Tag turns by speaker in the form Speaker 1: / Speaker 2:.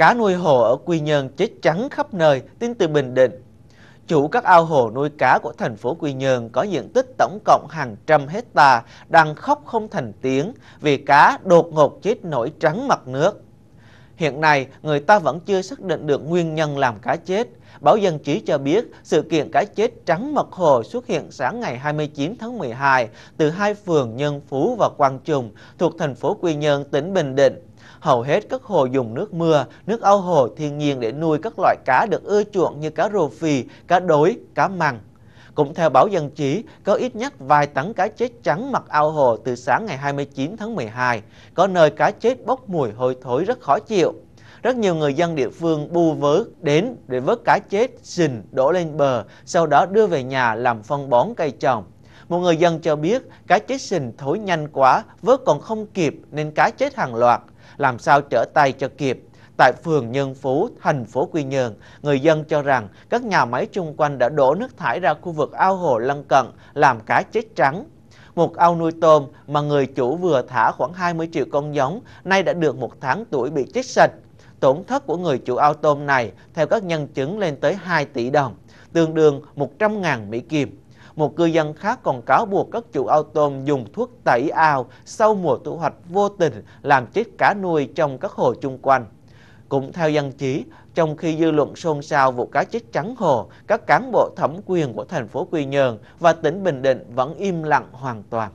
Speaker 1: Cá nuôi hồ ở Quy Nhơn chết trắng khắp nơi, tin từ Bình Định. Chủ các ao hồ nuôi cá của thành phố Quy Nhơn có diện tích tổng cộng hàng trăm hecta đang khóc không thành tiếng vì cá đột ngột chết nổi trắng mặt nước. Hiện nay, người ta vẫn chưa xác định được nguyên nhân làm cá chết. Báo Dân Chí cho biết sự kiện cá chết trắng mật hồ xuất hiện sáng ngày 29 tháng 12 từ hai phường Nhân Phú và Quang Trung thuộc thành phố Quy Nhơn, tỉnh Bình Định. Hầu hết các hồ dùng nước mưa, nước ao hồ thiên nhiên để nuôi các loại cá được ưa chuộng như cá rô phi, cá đối, cá măng. Cũng theo báo Dân Chí, có ít nhất vài tấn cá chết trắng mặc ao hồ từ sáng ngày 29 tháng 12, có nơi cá chết bốc mùi hôi thối rất khó chịu. Rất nhiều người dân địa phương bu vớ đến để vớt cá chết, xình đổ lên bờ, sau đó đưa về nhà làm phân bón cây trồng. Một người dân cho biết cá chết sình thối nhanh quá, vớt còn không kịp nên cá chết hàng loạt, làm sao trở tay cho kịp tại phường Nhân Phú, thành phố Quy Nhơn, người dân cho rằng các nhà máy chung quanh đã đổ nước thải ra khu vực ao hồ lân cận làm cá chết trắng. Một ao nuôi tôm mà người chủ vừa thả khoảng 20 triệu con giống nay đã được một tháng tuổi bị chết sạch. Tổn thất của người chủ ao tôm này theo các nhân chứng lên tới 2 tỷ đồng, tương đương 100.000 Mỹ Kim. Một cư dân khác còn cáo buộc các chủ ao tôm dùng thuốc tẩy ao sau mùa thu hoạch vô tình làm chết cá nuôi trong các hồ chung quanh. Cũng theo dân trí trong khi dư luận xôn xao vụ cá chết trắng hồ, các cán bộ thẩm quyền của thành phố Quy Nhơn và tỉnh Bình Định vẫn im lặng hoàn toàn.